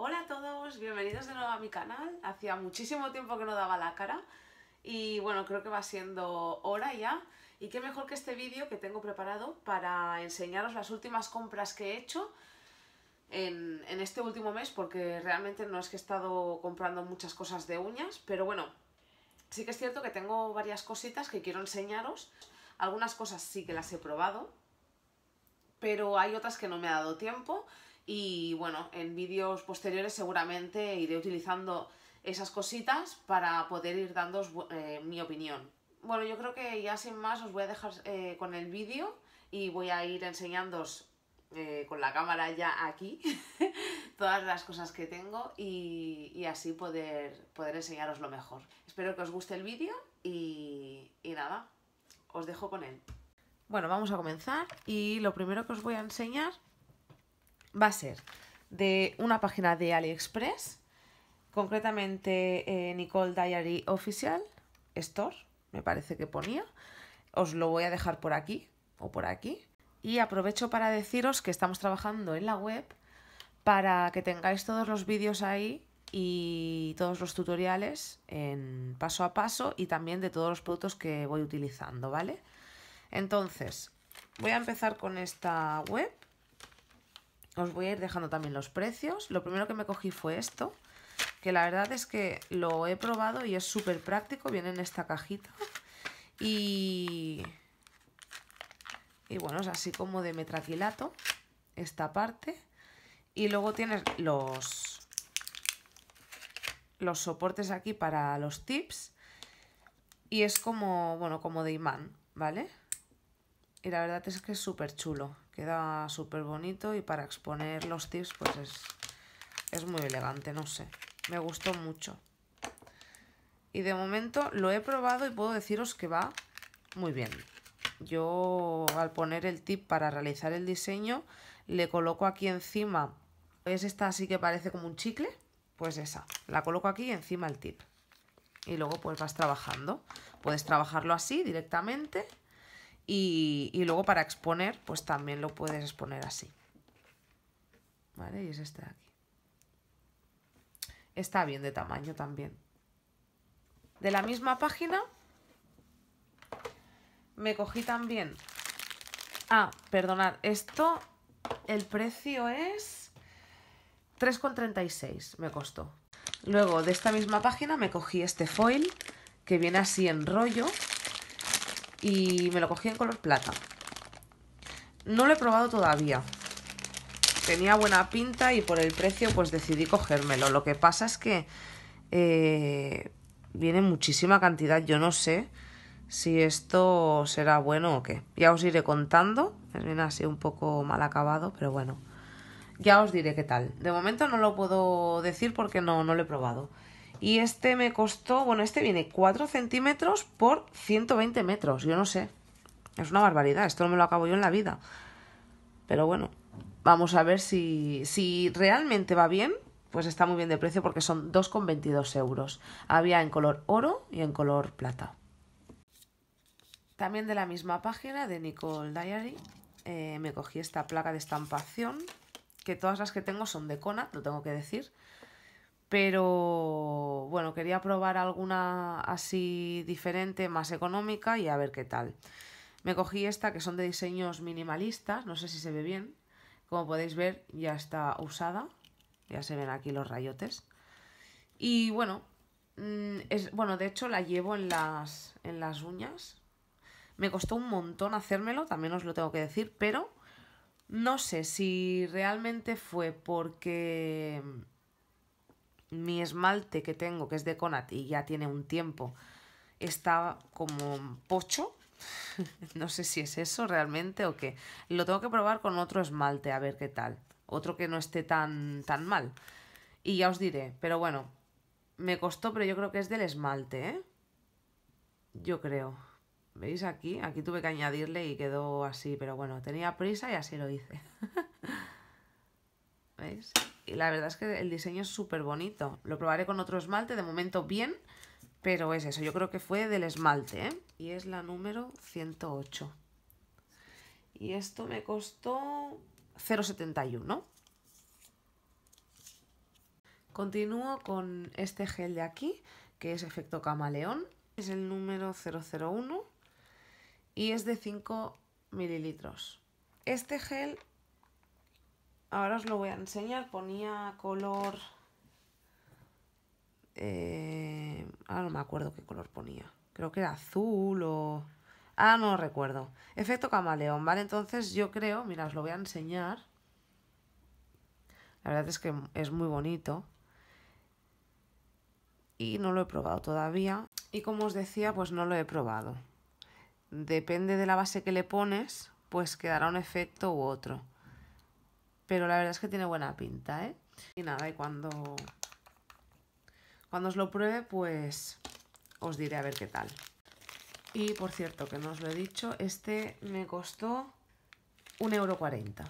Hola a todos, bienvenidos de nuevo a mi canal. Hacía muchísimo tiempo que no daba la cara y bueno, creo que va siendo hora ya. Y qué mejor que este vídeo que tengo preparado para enseñaros las últimas compras que he hecho en, en este último mes, porque realmente no es que he estado comprando muchas cosas de uñas, pero bueno, sí que es cierto que tengo varias cositas que quiero enseñaros. Algunas cosas sí que las he probado, pero hay otras que no me ha dado tiempo y bueno, en vídeos posteriores seguramente iré utilizando esas cositas para poder ir dándos eh, mi opinión. Bueno, yo creo que ya sin más os voy a dejar eh, con el vídeo y voy a ir enseñándoos eh, con la cámara ya aquí todas las cosas que tengo y, así poder, poder enseñaros lo mejor. Espero que os guste el vídeo y, y nada, os dejo con él. Bueno, vamos a comenzar y lo primero que os voy a enseñar va a ser de una página de AliExpress, concretamente eh, Nicole Diary Official Store, me parece que ponía. Os lo voy a dejar por aquí o por aquí. Y aprovecho para deciros que estamos trabajando en la web para que tengáis todos los vídeos ahí y todos los tutoriales en paso a paso y también de todos los productos que voy utilizando, ¿vale? Entonces, voy a empezar con esta web os voy a ir dejando también los precios. Lo primero que me cogí fue esto, que la verdad es que lo he probado y es súper práctico, viene en esta cajita. Y... Y bueno, es así como de metraquilato, esta parte. Y luego tienes los, los soportes aquí para los tips. Y es como, bueno, como de imán, ¿vale? Y la verdad es que es súper chulo. Queda súper bonito y para exponer los tips pues es, muy elegante, no sé. Me gustó mucho. Y de momento lo he probado y puedo deciros que va muy bien. Yo al poner el tip para realizar el diseño le coloco aquí encima, es esta así que parece como un chicle, pues esa, la coloco aquí encima el tip. Y luego pues vas trabajando. Puedes trabajarlo así directamente y, luego para exponer, pues también lo puedes exponer así. ¿Vale? Y es este de aquí. Está bien de tamaño también. De la misma página me cogí también... Ah, perdonad, esto, el precio es 3,36 me costó. Luego de esta misma página me cogí este foil que viene así en rollo y me lo cogí en color plata. No lo he probado todavía. Tenía buena pinta y por el precio pues decidí cogérmelo. Lo que pasa es que eh, viene muchísima cantidad. Yo no sé si esto será bueno o qué. Ya os iré contando. termina así un poco mal acabado, pero bueno. Ya os diré qué tal. De momento no lo puedo decir porque no, no lo he probado. Y este me costó, bueno, este viene 4 centímetros por 120 metros, yo no sé. Es una barbaridad, esto no me lo acabo yo en la vida. Pero bueno, vamos a ver si, si realmente va bien, pues está muy bien de precio porque son 2,22 euros. Había en color oro y en color plata. También de la misma página de Nicole Diary eh, me cogí esta placa de estampación, que todas las que tengo son de cona, lo tengo que decir pero bueno, quería probar alguna así diferente, más económica y a ver qué tal. Me cogí esta que son de diseños minimalistas, no sé si se ve bien. Como podéis ver, ya está usada. Ya se ven aquí los rayotes. Y bueno, mm, es, bueno, de hecho la llevo en las, en las uñas. Me costó un montón hacérmelo, también os lo tengo que decir, pero no sé si realmente fue porque mi esmalte que tengo, que es de Conat y ya tiene un tiempo, está como pocho. no sé si es eso realmente o qué. Lo tengo que probar con otro esmalte, a ver qué tal. Otro que no esté tan, tan mal. Y ya os diré, pero bueno, me costó, pero yo creo que es del esmalte, ¿eh? Yo creo. ¿Veis aquí? Aquí tuve que añadirle y quedó así, pero bueno, tenía prisa y así lo hice. ¿Veis? y la verdad es que el diseño es súper bonito. Lo probaré con otro esmalte, de momento bien, pero es eso, yo creo que fue del esmalte, ¿eh? Y es la número 108. Y esto me costó 0,71. Continúo con este gel de aquí, que es efecto camaleón. Es el número 001 y es de 5 mililitros. Este gel Ahora os lo voy a enseñar. Ponía color... ah no me acuerdo qué color ponía. Creo que era azul o... Ah, no recuerdo. Efecto camaleón, ¿vale? Entonces yo creo, mira, os lo voy a enseñar. La verdad es que es muy bonito. Y no lo he probado todavía. Y como os decía, pues no lo he probado. Depende de la base que le pones, pues quedará un efecto u otro. Pero la verdad es que tiene buena pinta, ¿eh? Y nada, y cuando, cuando os lo pruebe, pues os diré a ver qué tal. Y por cierto, que no os lo he dicho, este me costó 1,40€,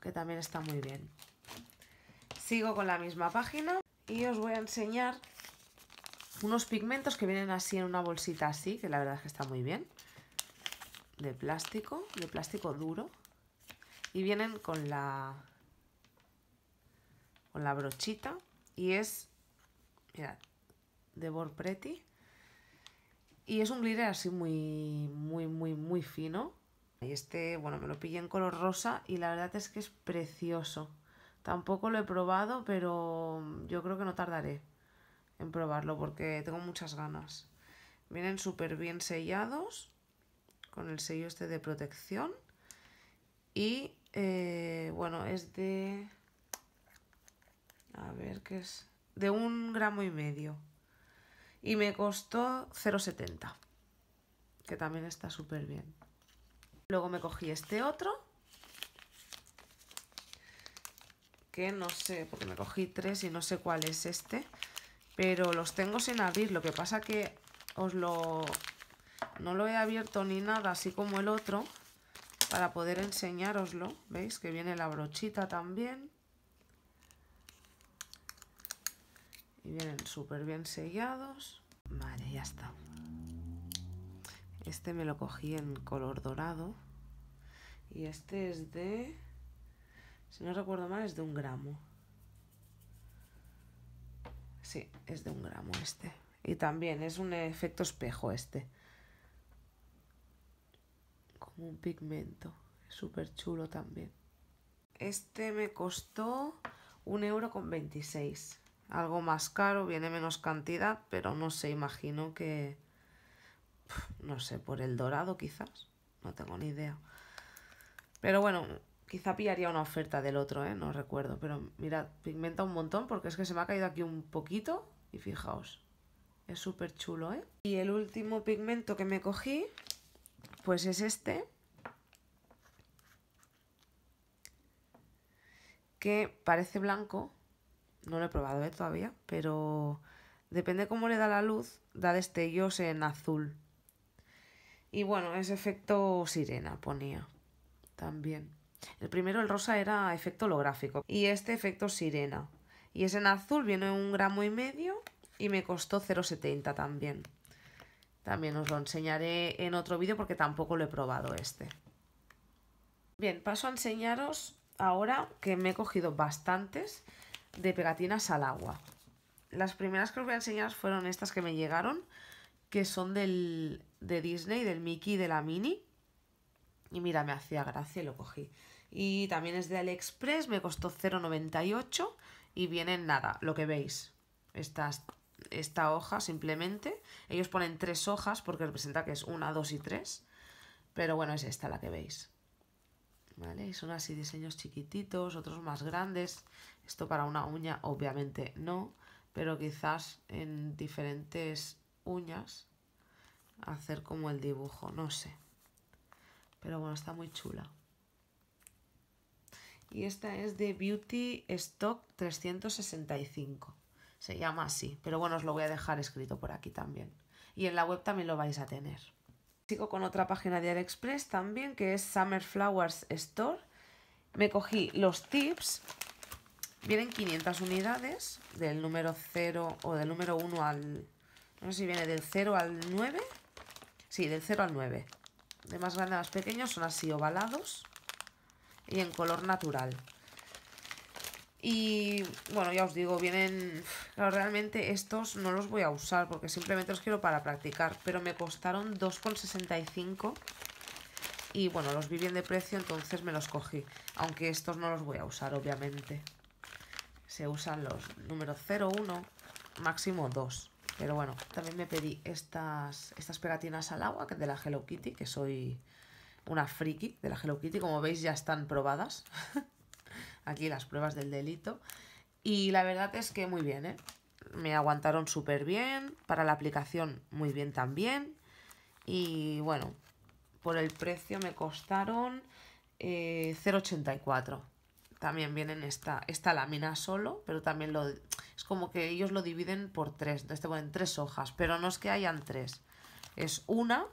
que también está muy bien. Sigo con la misma página y os voy a enseñar unos pigmentos que vienen así en una bolsita así, que la verdad es que está muy bien. De plástico, de plástico duro, y vienen con la con la brochita y es mirad de Pretty y es un glitter así muy muy muy muy fino y este bueno me lo pillé en color rosa y la verdad es que es precioso tampoco lo he probado pero yo creo que no tardaré en probarlo porque tengo muchas ganas vienen súper bien sellados con el sello este de protección y eh, bueno, es de... A ver, ¿qué es? De un gramo y medio. Y me costó 0,70. Que también está súper bien. Luego me cogí este otro. Que no sé, porque me cogí tres y no sé cuál es este. Pero los tengo sin abrir. Lo que pasa que os lo... No lo he abierto ni nada, así como el otro para poder enseñároslo. ¿Veis? Que viene la brochita también. Y vienen súper bien sellados. Vale, ya está. Este me lo cogí en color dorado. Y este es de... Si no recuerdo mal, es de un gramo. Sí, es de un gramo este. Y también es un efecto espejo este un pigmento. Súper chulo también. Este me costó un euro con Algo más caro, viene menos cantidad, pero no sé, imagino que... No sé, por el dorado quizás. No tengo ni idea. Pero bueno, quizá pillaría una oferta del otro, ¿eh? No recuerdo. Pero mirad, pigmenta un montón porque es que se me ha caído aquí un poquito. Y fijaos, es súper chulo, ¿eh? Y el último pigmento que me cogí pues es este, que parece blanco, no lo he probado eh, todavía, pero depende cómo le da la luz, da destellos en azul. Y bueno, es efecto sirena, ponía también. El primero, el rosa, era efecto holográfico y este efecto sirena. Y es en azul, viene un gramo y medio y me costó 0,70 también. También os lo enseñaré en otro vídeo porque tampoco lo he probado este. Bien, paso a enseñaros ahora que me he cogido bastantes de pegatinas al agua. Las primeras que os voy a enseñar fueron estas que me llegaron, que son del, de Disney, del Mickey de la Mini. Y mira, me hacía gracia y lo cogí. Y también es de AliExpress, me costó 0,98 y vienen nada, lo que veis. Estas esta hoja simplemente. Ellos ponen tres hojas porque representa que es una, dos y tres. Pero bueno, es esta la que veis. ¿Vale? son así diseños chiquititos, otros más grandes. Esto para una uña obviamente no, pero quizás en diferentes uñas hacer como el dibujo, no sé. Pero bueno, está muy chula. Y esta es de Beauty Stock 365 se llama así, pero bueno, os lo voy a dejar escrito por aquí también. Y en la web también lo vais a tener. Sigo con otra página de AliExpress también, que es Summer Flowers Store. Me cogí los tips, vienen 500 unidades, del número 0 o del número 1 al... No sé si viene del 0 al 9. Sí, del 0 al 9. De más grande a más pequeño son así ovalados y en color natural. Y bueno, ya os digo, vienen... realmente estos no los voy a usar porque simplemente los quiero para practicar. Pero me costaron 2,65 y bueno, los vi bien de precio, entonces me los cogí. Aunque estos no los voy a usar, obviamente. Se usan los números 0, 1, máximo 2. Pero bueno, también me pedí estas, estas pegatinas al agua de la Hello Kitty, que soy una friki de la Hello Kitty. Como veis ya están probadas. aquí las pruebas del delito. Y la verdad es que muy bien, ¿eh? Me aguantaron súper bien, para la aplicación muy bien también. Y bueno, por el precio me costaron 0,84. Eh, también vienen esta, esta lámina solo, pero también lo, es como que ellos lo dividen por tres. Entonces te ponen tres hojas, pero no es que hayan tres. Es una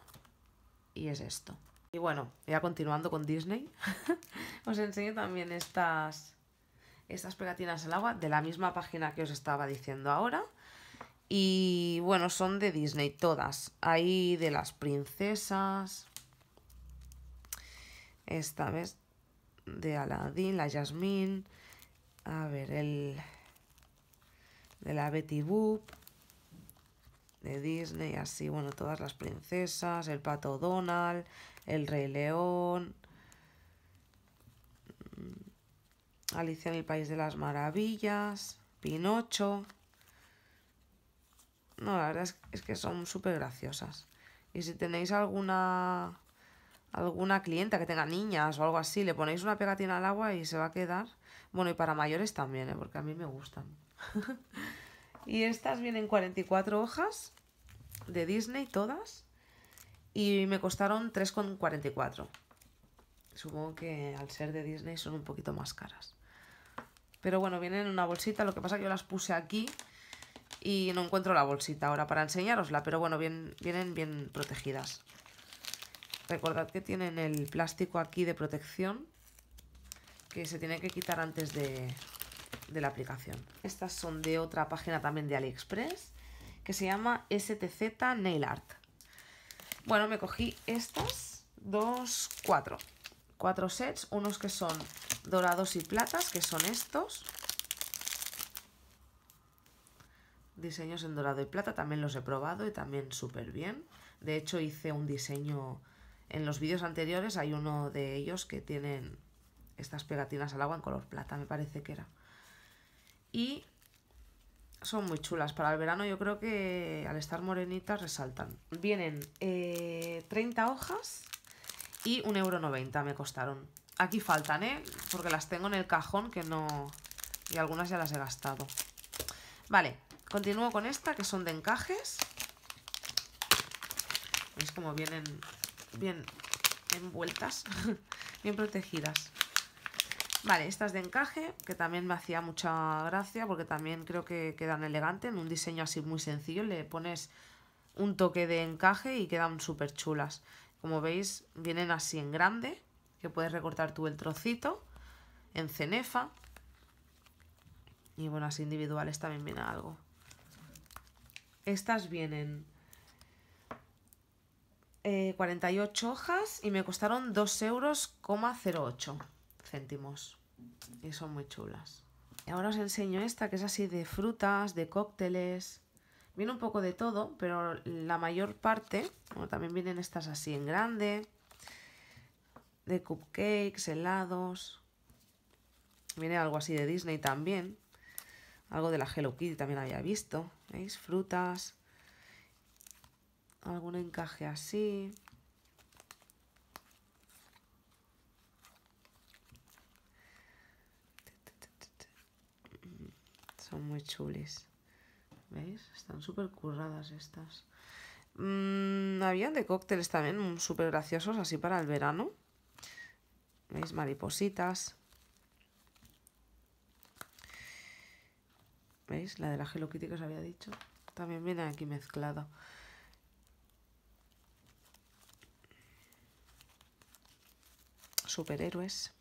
y es esto. Y bueno, ya continuando con Disney, os enseño también estas, pegatinas al agua de la misma página que os estaba diciendo ahora. Y bueno, son de Disney todas. ahí de las princesas. Esta vez de Aladdin, la Jasmine. A ver, el de la Betty Boop de Disney, así, bueno, todas las princesas, el pato Donald, el rey león, mm, Alicia en el País de las Maravillas, Pinocho. No, la verdad es, que son súper graciosas. Y si tenéis alguna alguna clienta que tenga niñas o algo así, le ponéis una pegatina al agua y se va a quedar. Bueno, y para mayores también, ¿eh? porque a mí me gustan. Y estas vienen 44 hojas de Disney, todas. Y me costaron 3,44. Supongo que al ser de Disney son un poquito más caras. Pero bueno, vienen en una bolsita. Lo que pasa es que yo las puse aquí y no encuentro la bolsita ahora para enseñarosla. Pero bueno, bien, vienen bien protegidas. Recordad que tienen el plástico aquí de protección que se tiene que quitar antes de, de la aplicación. Estas son de otra página también de AliExpress que se llama STZ Nail Art. Bueno, me cogí estas, dos, cuatro. Cuatro sets, unos que son dorados y platas, que son estos. Diseños en dorado y plata, también los he probado y también súper bien. De hecho, hice un diseño en los vídeos anteriores, hay uno de ellos que tienen estas pegatinas al agua en color plata, me parece que era y son muy chulas para el verano. Yo creo que al estar morenitas resaltan. Vienen 30 eh, hojas y 1,90€ me costaron. Aquí faltan, ¿eh? Porque las tengo en el cajón que no... Y algunas ya las he gastado. Vale, continúo con esta que son de encajes. Veis como vienen bien envueltas, bien protegidas. Vale, estas de encaje, que también me hacía mucha gracia porque también creo que quedan elegantes. En un diseño así muy sencillo le pones un toque de encaje y quedan súper chulas. Como veis, vienen así en grande, que puedes recortar tú el trocito, en cenefa. Y bueno, así individuales también viene algo. Estas vienen 48 eh, hojas y me costaron 2,08 euros céntimos. Y son muy chulas. Y ahora os enseño esta, que es así de frutas, de cócteles. Viene un poco de todo, pero la mayor parte, bueno, también vienen estas así en grande, de cupcakes, helados. Viene algo así de Disney también. Algo de la Hello Kitty también había visto. ¿Veis? Frutas. Algún encaje así. muy chules. ¿Veis? Están súper curradas estas. Mm, habían de cócteles también súper graciosos, así para el verano. ¿Veis? Maripositas. ¿Veis? La de la Hello que os había dicho. También viene aquí mezclado Superhéroes.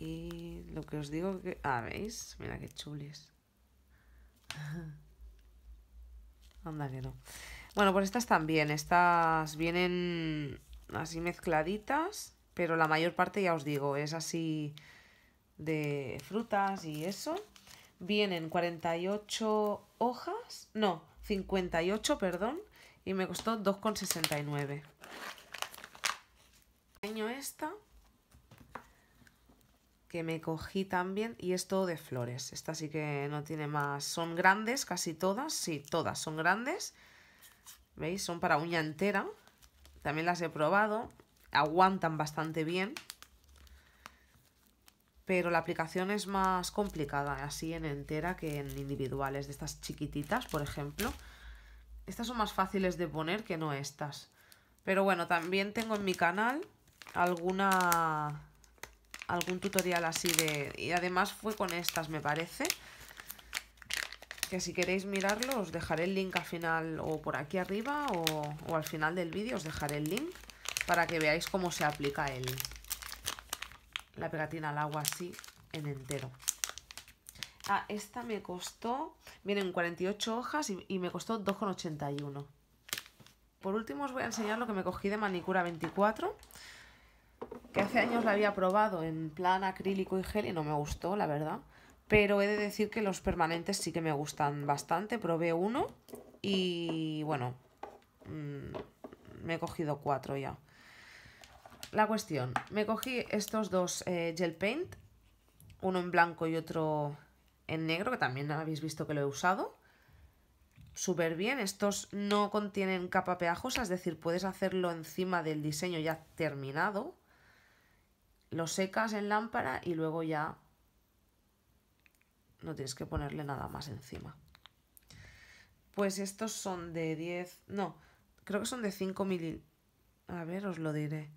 Y lo que os digo que... Ah, ¿veis? Mira qué chulis. Anda que no. Bueno, pues estas también. Estas vienen así mezcladitas, pero la mayor parte, ya os digo, es así de frutas y eso. Vienen 48 hojas, no, 58, perdón, y me costó 2,69. Esta que me cogí también y esto de flores. Esta sí que no tiene más. Son grandes casi todas, sí, todas son grandes. ¿Veis? Son para uña entera. También las he probado. Aguantan bastante bien. Pero la aplicación es más complicada así en entera que en individuales. De estas chiquititas, por ejemplo. Estas son más fáciles de poner que no estas. Pero bueno, también tengo en mi canal alguna algún tutorial así de... Y además fue con estas, me parece. Que si queréis mirarlo, os dejaré el link al final o por aquí arriba o, al final del vídeo os dejaré el link para que veáis cómo se aplica el, la pegatina al agua así en entero. Ah, esta me costó, vienen 48 hojas y, y me costó 2,81. Por último os voy a enseñar lo que me cogí de manicura 24 que hace años la había probado en plan acrílico y gel y no me gustó, la verdad. Pero he de decir que los permanentes sí que me gustan bastante. Probé uno y bueno, mm, me he cogido cuatro ya. La cuestión, me cogí estos dos eh, gel paint, uno en blanco y otro en negro, que también habéis visto que lo he usado. Súper bien, estos no contienen capa peajosa, es decir, puedes hacerlo encima del diseño ya terminado, lo secas en lámpara y luego ya no tienes que ponerle nada más encima. Pues estos son de 10, no, creo que son de 5 mil... A ver, os lo diré.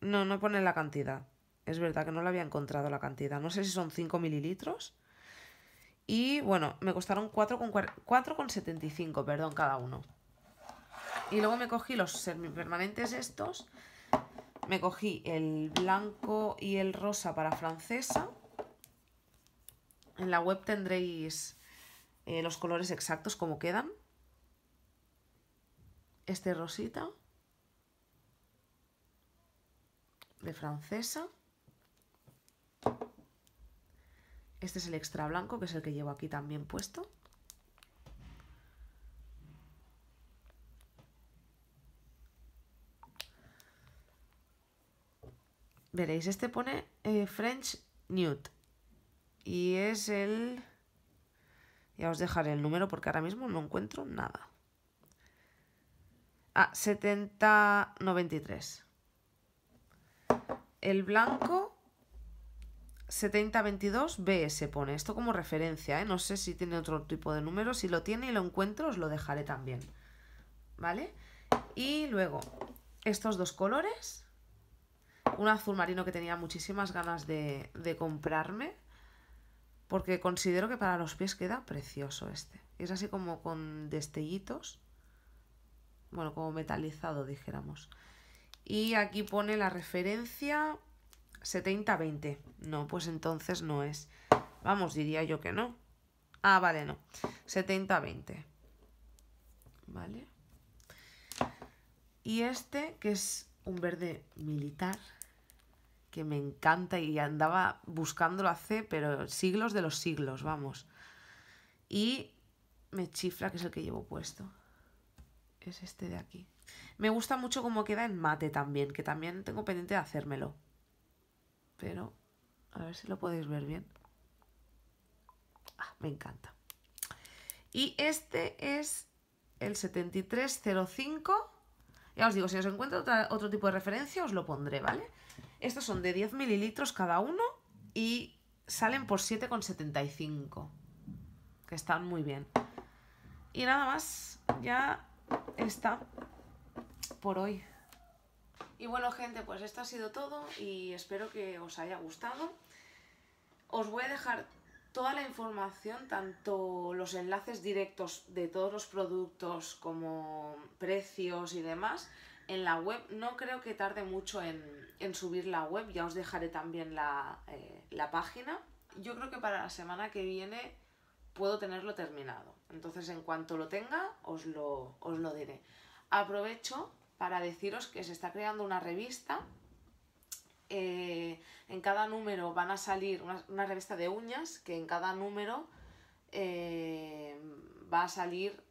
No, no pone la cantidad. Es verdad que no la había encontrado la cantidad. No sé si son 5 mililitros. Y bueno, me costaron 4,75, perdón, cada uno. Y luego me cogí los semipermanentes estos me cogí el blanco y el rosa para francesa. En la web tendréis eh, los colores exactos como quedan. Este rosita. De francesa. Este es el extra blanco, que es el que llevo aquí también puesto. Veréis, este pone eh, French Newt. Y es el... Ya os dejaré el número porque ahora mismo no encuentro nada. Ah, 7093. El blanco 7022 BS pone. Esto como referencia, ¿eh? No sé si tiene otro tipo de número. Si lo tiene y lo encuentro, os lo dejaré también. ¿Vale? Y luego, estos dos colores un azul marino que tenía muchísimas ganas de, comprarme porque considero que para los pies queda precioso este. Es así como con destellitos, bueno, como metalizado, dijéramos. Y aquí pone la referencia 70-20. No, pues entonces no es. Vamos, diría yo que no. Ah, vale, no. 70-20. Vale. Y este, que es un verde militar, que me encanta y andaba buscándolo hace, pero siglos de los siglos, vamos. Y me chifla, que es el que llevo puesto. Es este de aquí. Me gusta mucho cómo queda en mate también, que también tengo pendiente de hacérmelo. Pero, a ver si lo podéis ver bien. Ah, me encanta. Y este es el 7305. Ya os digo, si os encuentro otro tipo de referencia, os lo pondré, ¿vale? Estos son de 10 mililitros cada uno y salen por 7,75. Que están muy bien. Y nada más, ya está por hoy. Y bueno gente, pues esto ha sido todo y espero que os haya gustado. Os voy a dejar toda la información, tanto los enlaces directos de todos los productos como precios y demás, en la web. No creo que tarde mucho en, subir la web, ya os dejaré también eh, la, página. Yo creo que para la semana que viene puedo tenerlo terminado. Entonces, en cuanto lo tenga, os lo, os lo diré. Aprovecho para deciros que se está creando una revista. Eh, en cada número van a salir una, revista de uñas, que en cada número eh, va a salir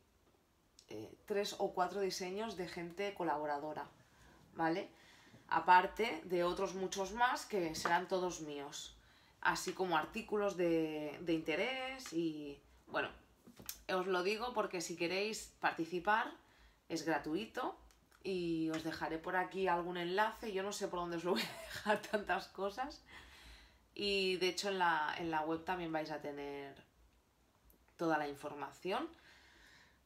eh, tres o cuatro diseños de gente colaboradora, ¿vale? Aparte de otros muchos más que serán todos míos, así como artículos de, de interés y, bueno, os lo digo porque si queréis participar es gratuito y os dejaré por aquí algún enlace, yo no sé por dónde os lo voy a dejar tantas cosas y de hecho en la, en la web también vais a tener toda la información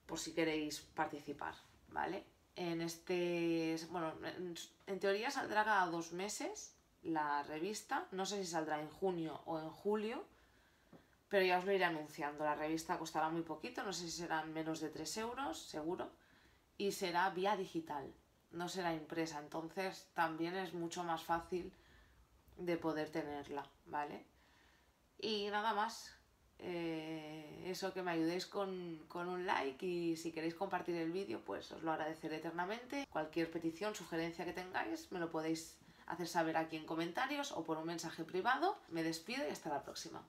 por si queréis participar, ¿vale? En este, bueno, en, teoría saldrá cada dos meses la revista, no sé si saldrá en junio o en julio, pero ya os lo iré anunciando. La revista costará muy poquito, no sé si serán menos de tres euros, seguro, y será vía digital, no será impresa, entonces también es mucho más fácil de poder tenerla, ¿vale? Y nada más, eh, eso, que me ayudéis con, un like y si queréis compartir el vídeo, pues os lo agradeceré eternamente. Cualquier petición, sugerencia que tengáis, me lo podéis hacer saber aquí en comentarios o por un mensaje privado. Me despido y hasta la próxima.